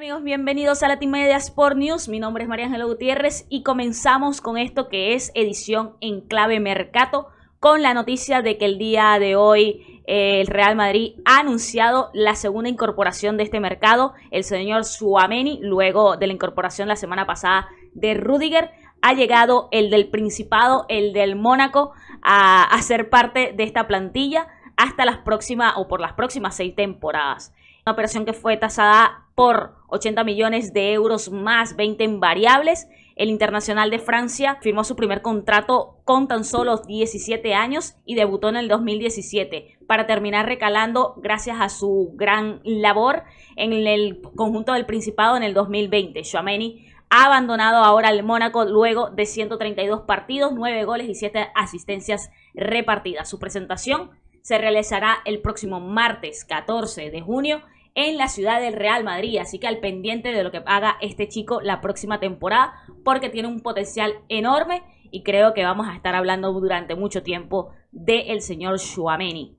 amigos? Bienvenidos a Media Sport News. Mi nombre es María Ángela Gutiérrez y comenzamos con esto que es edición en clave mercado con la noticia de que el día de hoy eh, el Real Madrid ha anunciado la segunda incorporación de este mercado, el señor Suameni, luego de la incorporación la semana pasada de Rudiger. Ha llegado el del Principado, el del Mónaco, a, a ser parte de esta plantilla hasta las próximas o por las próximas seis temporadas una operación que fue tasada por 80 millones de euros más 20 en variables. El Internacional de Francia firmó su primer contrato con tan solo 17 años y debutó en el 2017 para terminar recalando gracias a su gran labor en el conjunto del Principado en el 2020. Chouameni ha abandonado ahora el Mónaco luego de 132 partidos, 9 goles y 7 asistencias repartidas. Su presentación se realizará el próximo martes 14 de junio en la ciudad del Real Madrid. Así que al pendiente de lo que haga este chico la próxima temporada, porque tiene un potencial enorme y creo que vamos a estar hablando durante mucho tiempo del señor Schuameni.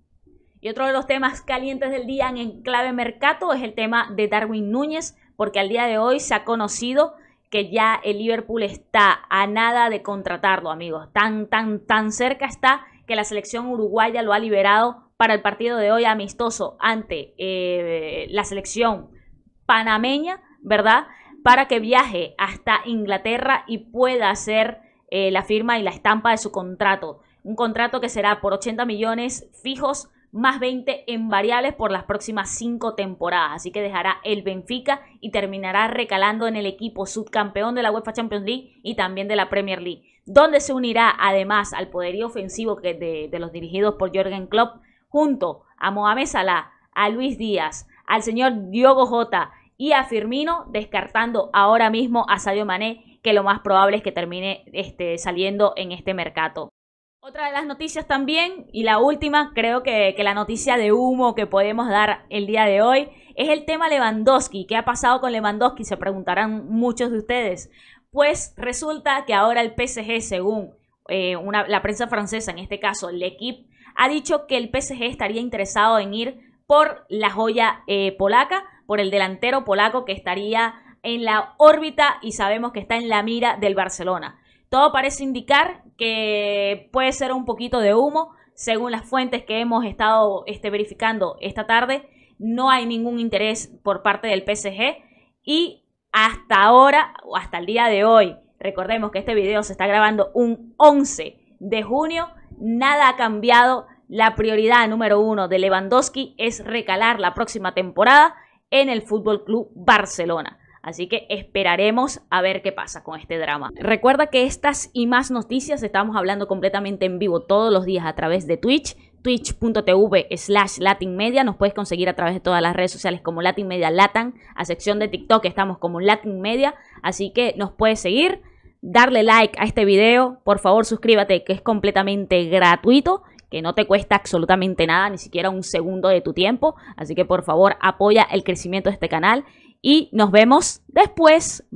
Y otro de los temas calientes del día en clave mercado es el tema de Darwin Núñez, porque al día de hoy se ha conocido que ya el Liverpool está a nada de contratarlo, amigos. Tan, tan, tan cerca está que la selección uruguaya lo ha liberado para el partido de hoy amistoso ante eh, la selección panameña, ¿verdad? Para que viaje hasta Inglaterra y pueda hacer eh, la firma y la estampa de su contrato. Un contrato que será por 80 millones fijos más 20 en variables por las próximas cinco temporadas. Así que dejará el Benfica y terminará recalando en el equipo subcampeón de la UEFA Champions League y también de la Premier League donde se unirá además al poderío ofensivo que de, los dirigidos por Jorgen Klopp, junto a Mohamed Salah, a Luis Díaz, al señor Diogo Jota y a Firmino, descartando ahora mismo a Sadio Mané, que lo más probable es que termine este, saliendo en este mercado. Otra de las noticias también, y la última, creo que, que, la noticia de humo que podemos dar el día de hoy, es el tema Lewandowski. ¿Qué ha pasado con Lewandowski? Se preguntarán muchos de ustedes. Pues resulta que ahora el PSG, según eh, la prensa francesa, en este caso L'Equipe, ha dicho que el PSG estaría interesado en ir por la joya eh, polaca, por el delantero polaco que estaría en la órbita y sabemos que está en la mira del Barcelona. Todo parece indicar que puede ser un poquito de humo, según las fuentes que hemos estado este, verificando esta tarde. No hay ningún interés por parte del PSG y hasta ahora o hasta el día de hoy, recordemos que este video se está grabando un 11 de junio, nada ha cambiado. La prioridad número uno de Lewandowski es recalar la próxima temporada en el Fútbol Club Barcelona. Así que esperaremos a ver qué pasa con este drama. Recuerda que estas y más noticias estamos hablando completamente en vivo todos los días a través de Twitch twitch.tv slash latinmedia. Nos puedes conseguir a través de todas las redes sociales como Latin Media Latan. A sección de TikTok estamos como Latin Media. Así que nos puedes seguir, darle like a este video. Por favor, suscríbete que es completamente gratuito que no te cuesta absolutamente nada, ni siquiera un segundo de tu tiempo. Así que por favor apoya el crecimiento de este canal y nos vemos después.